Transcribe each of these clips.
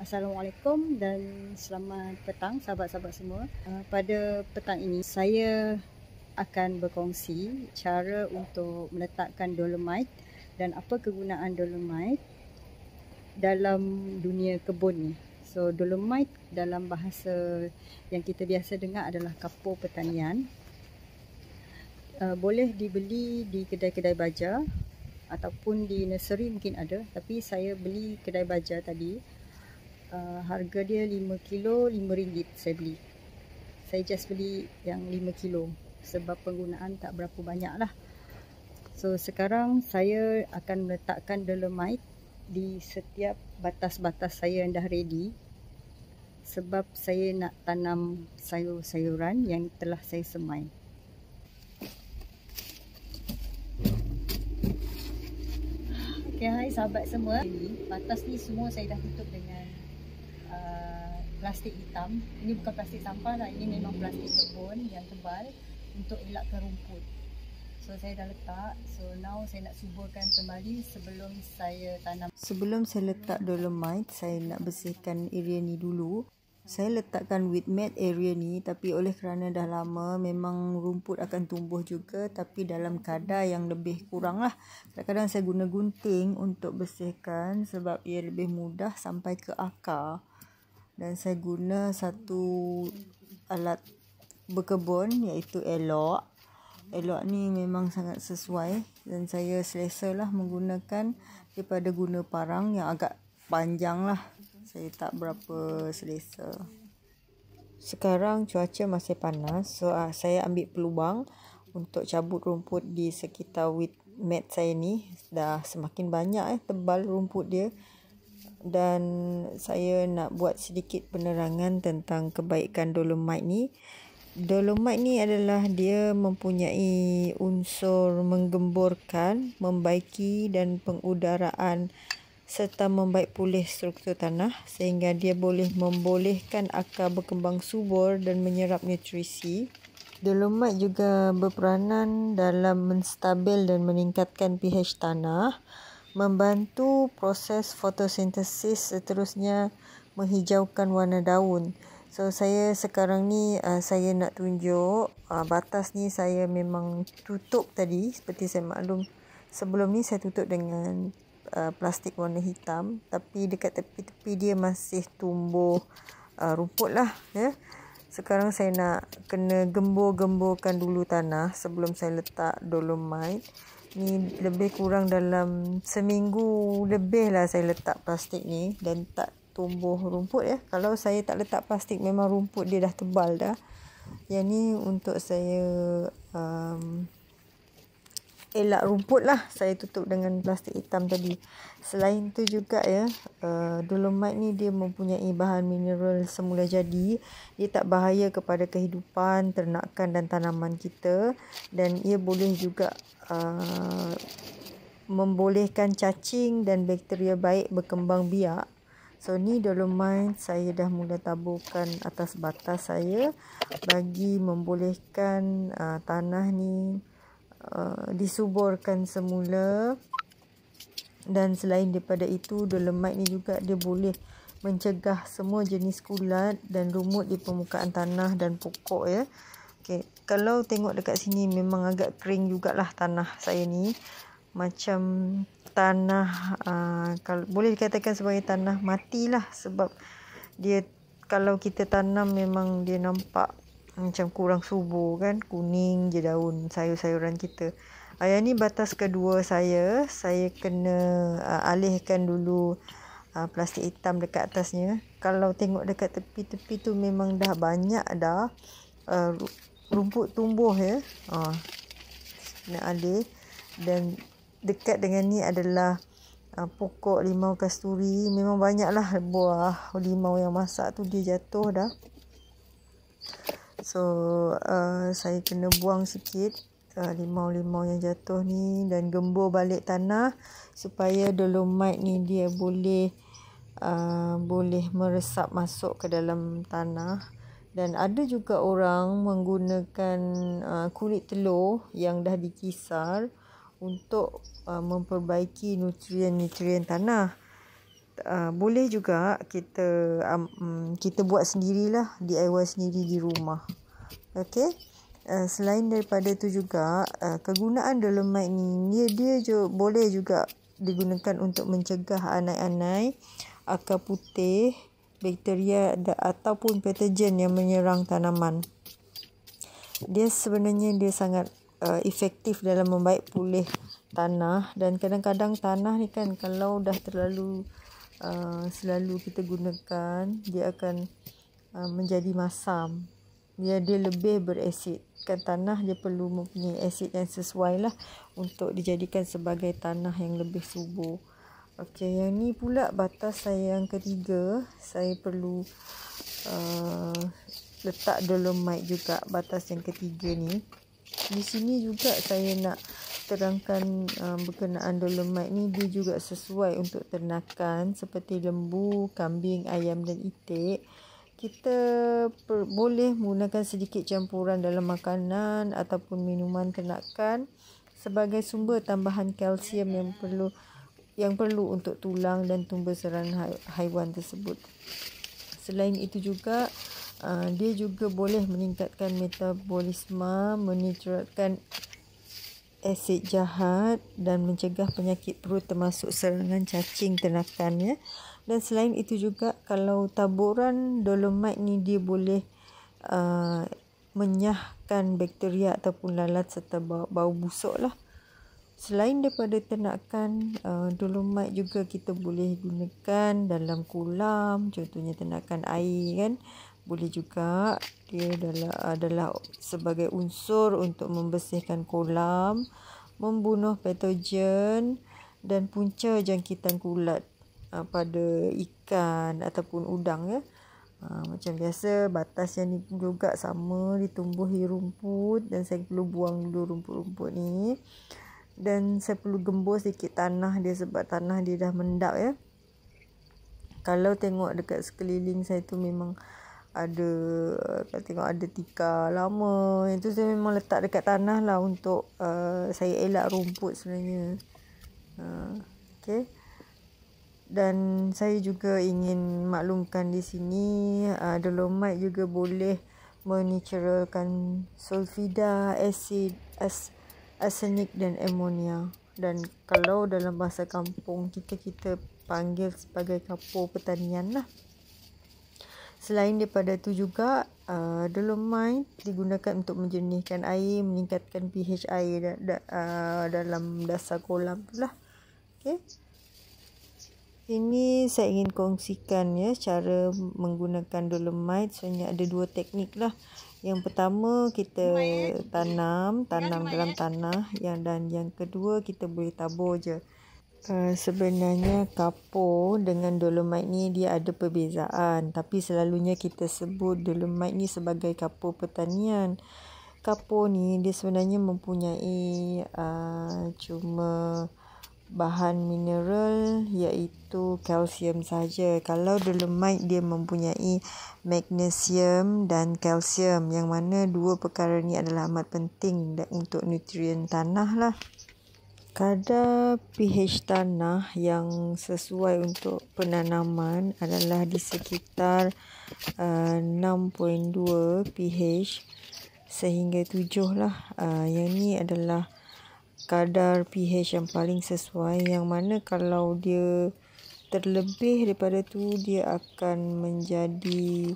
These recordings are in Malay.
Assalamualaikum dan selamat petang sahabat-sahabat semua. Ah, pada petang ini saya akan berkongsi cara untuk meletakkan dolomite dan apa kegunaan dolomite dalam dunia kebun ni. So dolomite dalam bahasa yang kita biasa dengar adalah kapur pertanian. Ah, boleh dibeli di kedai-kedai baja ataupun di nursery mungkin ada tapi saya beli kedai baja tadi Uh, harga dia 5 kilo 5 ringgit saya beli saya just beli yang 5 kilo sebab penggunaan tak berapa banyak lah so sekarang saya akan meletakkan dolomite di setiap batas-batas saya yang dah ready sebab saya nak tanam sayur-sayuran yang telah saya semai Okay, hai sahabat semua. Batas ni semua saya dah tutup dengan plastik hitam. Ini bukan plastik sampah lah. Ini memang plastik kebun yang tebal untuk elak kerumput. So saya dah letak. So now saya nak suburkan kembali sebelum saya tanam. Sebelum saya letak dolomite, saya nak bersihkan area ni dulu. Saya letakkan weed mat area ni tapi oleh kerana dah lama memang rumput akan tumbuh juga tapi dalam kadar yang lebih kurang lah. Kadang-kadang saya guna gunting untuk bersihkan sebab ia lebih mudah sampai ke akar dan saya guna satu alat berkebun iaitu elok. Elok ni memang sangat sesuai dan saya selesa lah menggunakan daripada guna parang yang agak panjang lah. Saya tak berapa selesa. Sekarang cuaca masih panas so uh, saya ambil pelubang untuk cabut rumput di sekitar with mat saya ni. Dah semakin banyak eh tebal rumput dia dan saya nak buat sedikit penerangan tentang kebaikan dolomite ni. Dolomite ni adalah dia mempunyai unsur menggemburkan, membaiki dan pengudaraan serta membaik pulih struktur tanah sehingga dia boleh membolehkan akar berkembang subur dan menyerap nutrisi. Dolomite juga berperanan dalam menstabil dan meningkatkan pH tanah membantu proses fotosintesis seterusnya menghijaukan warna daun. So saya sekarang ni uh, saya nak tunjuk uh, batas ni saya memang tutup tadi seperti saya maklum sebelum ni saya tutup dengan uh, plastik warna hitam tapi dekat tepi-tepi dia masih tumbuh uh, rumput lah ya. Yeah. Sekarang saya nak kena gembur-gemburkan dulu tanah sebelum saya letak dolomite. Ni lebih kurang dalam seminggu lebih lah saya letak plastik ni dan tak tumbuh rumput ya. Kalau saya tak letak plastik memang rumput dia dah tebal dah. Yang ni untuk saya um, elak rumput lah saya tutup dengan plastik hitam tadi selain tu juga ya uh, dolomite ni dia mempunyai bahan mineral semula jadi dia tak bahaya kepada kehidupan ternakan dan tanaman kita dan ia boleh juga uh, membolehkan cacing dan bakteria baik berkembang biak So ni dolomite saya dah mula taburkan atas batas saya bagi membolehkan uh, tanah ni Uh, disuburkan semula dan selain daripada itu dolomite ni juga dia boleh mencegah semua jenis kulat dan rumput di permukaan tanah dan pokok ya. Okey, kalau tengok dekat sini memang agak kering jugalah tanah saya ni. Macam tanah aa, uh, kalau boleh dikatakan sebagai tanah matilah sebab dia kalau kita tanam memang dia nampak macam kurang subur kan kuning je daun sayur-sayuran kita uh, yang ni batas kedua saya saya kena uh, alihkan dulu uh, plastik hitam dekat atasnya kalau tengok dekat tepi-tepi tu memang dah banyak dah uh, rumput tumbuh ya uh, kena alih dan dekat dengan ni adalah uh, pokok limau kasturi memang banyaklah buah limau yang masak tu dia jatuh dah So uh, saya kena buang sikit uh, limau-limau yang jatuh ni dan gembur balik tanah supaya dolomite ni dia boleh uh, boleh meresap masuk ke dalam tanah dan ada juga orang menggunakan uh, kulit telur yang dah dikisar untuk uh, memperbaiki nutrien-nutrien tanah. Ah, boleh juga kita um, kita buat sendirilah DIY sendiri di rumah. Okey. Uh, selain daripada itu juga uh, kegunaan dolomite ni dia dia juga, boleh juga digunakan untuk mencegah anai-anai akar putih, bakteria da, ataupun patogen yang menyerang tanaman. Dia sebenarnya dia sangat uh, efektif dalam membaik pulih tanah dan kadang-kadang tanah ni kan kalau dah terlalu uh, selalu kita gunakan dia akan uh, menjadi masam dia dia lebih berasid kan tanah dia perlu mempunyai asid yang sesuai lah untuk dijadikan sebagai tanah yang lebih subur Okey, yang ni pula batas saya yang ketiga saya perlu uh, letak dolomite juga batas yang ketiga ni di sini juga saya nak terangkan um, berkenaan dolomite ni dia juga sesuai untuk ternakan seperti lembu, kambing, ayam dan itik. Kita per- boleh menggunakan sedikit campuran dalam makanan ataupun minuman ternakan sebagai sumber tambahan kalsium yang perlu yang perlu untuk tulang dan tumbuh serangan hai- haiwan tersebut. Selain itu juga uh, dia juga boleh meningkatkan metabolisme, menitratkan asid jahat dan mencegah penyakit perut termasuk serangan cacing tenakan ya. Dan selain itu juga kalau taburan dolomit ni dia boleh uh, menyahkan bakteria ataupun lalat serta bau, bau busuk lah. Selain daripada ternakan, uh, dolomit juga kita boleh gunakan dalam kolam contohnya ternakan air kan boleh juga dia adalah adalah sebagai unsur untuk membersihkan kolam, membunuh patogen dan punca jangkitan kulat ah, pada ikan ataupun udang ya. Ha, macam biasa batas yang ni juga sama Ditumbuh ditumbuhi rumput dan saya perlu buang dulu rumput-rumput ni dan saya perlu gembur sedikit tanah dia sebab tanah dia dah mendap ya kalau tengok dekat sekeliling saya tu memang ada uh, kat tengok ada tika lama yang tu saya memang letak dekat tanah lah untuk uh, saya elak rumput sebenarnya uh, okay. dan saya juga ingin maklumkan di sini uh, dolomite juga boleh menaturalkan sulfida, asid, as arsenic dan ammonia dan kalau dalam bahasa kampung kita kita panggil sebagai kapur pertanian lah Selain daripada itu juga, uh, dolomite digunakan untuk menjernihkan air, meningkatkan pH air da- da- uh, dalam dasar kolam tu lah. Okay. Ini saya ingin kongsikan ya cara menggunakan dolomite. Sebenarnya ada dua teknik lah. Yang pertama kita eh? tanam, tanam dalam eh? tanah. Yang dan yang kedua kita boleh tabur je. Eh, sebenarnya kapur dengan dolomite ni dia ada perbezaan tapi selalunya kita sebut dolomite ni sebagai kapur pertanian kapur ni dia sebenarnya mempunyai uh, cuma bahan mineral iaitu kalsium saja. Kalau dolomite dia mempunyai magnesium dan kalsium yang mana dua perkara ni adalah amat penting untuk nutrien tanah lah. Kadar pH tanah yang sesuai untuk penanaman adalah di sekitar uh, 6.2 pH sehingga 7 lah. Uh, yang ni adalah kadar pH yang paling sesuai yang mana kalau dia terlebih daripada tu dia akan menjadi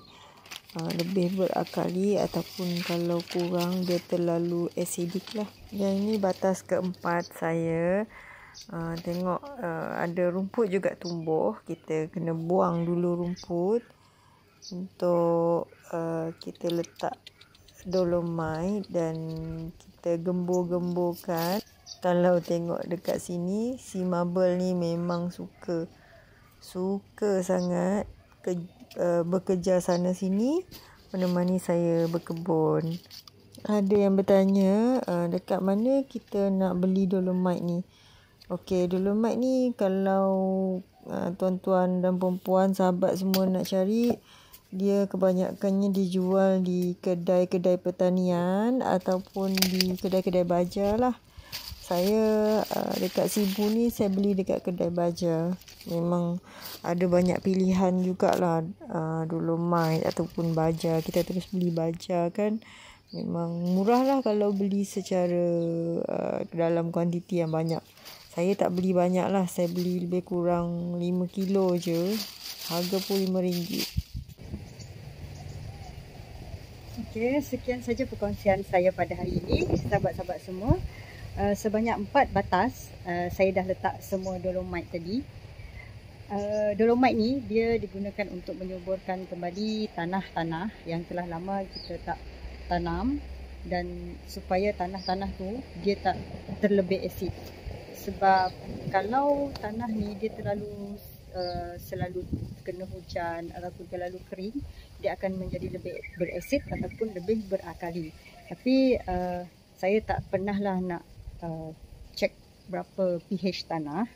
Ah, lebih berakali ataupun kalau kurang dia terlalu asidik lah. Yang ini batas keempat saya. Ah, tengok ah, ada rumput juga tumbuh. Kita kena buang dulu rumput untuk kita letak dolomite dan kita gembur-gemburkan. Kalau tengok dekat sini, si mabel ni memang suka. Suka sangat. Kejap Eh, bekerja sana sini menemani saya berkebun. Ada yang bertanya uh, dekat mana kita nak beli dolomite ni. Okey, dolomite ni kalau uh, tuan-tuan dan perempuan sahabat semua nak cari dia kebanyakannya dijual di kedai-kedai pertanian ataupun di kedai-kedai baja lah saya uh, dekat Sibu ni saya beli dekat kedai baja memang ada banyak pilihan jugalah uh, dulu mai ataupun baja kita terus beli baja kan memang murah lah kalau beli secara uh, dalam kuantiti yang banyak saya tak beli banyak lah saya beli lebih kurang 5 kilo je harga pun RM5 Okay, sekian saja perkongsian saya pada hari ini sahabat-sahabat semua Eh, sebanyak 4 batas uh, saya dah letak semua dolomite tadi. Uh, dolomite ni dia digunakan untuk menyuburkan kembali tanah-tanah yang telah lama kita tak tanam dan supaya tanah-tanah tu dia tak terlebih asid. Sebab kalau tanah ni dia terlalu Uh, selalu kena hujan ataupun terlalu kering dia akan menjadi lebih berasid ataupun lebih berakali. tapi uh, saya tak pernah lah nak uh, check berapa pH tanah.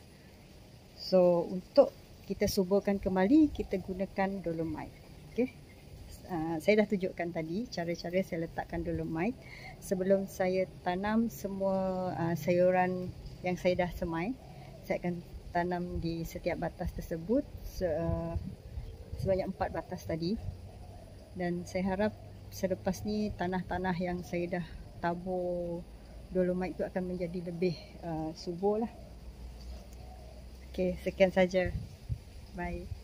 So untuk kita suburkan kembali kita gunakan dolomite. Okey. Uh, saya dah tunjukkan tadi cara-cara saya letakkan dolomite sebelum saya tanam semua uh, sayuran yang saya dah semai. Saya akan tanam di setiap batas tersebut se uh, sebanyak empat batas tadi. Dan saya harap selepas ni tanah-tanah yang saya dah tabur dolomite tu akan menjadi lebih uh, subur lah. Okay, sekian saja. Bye.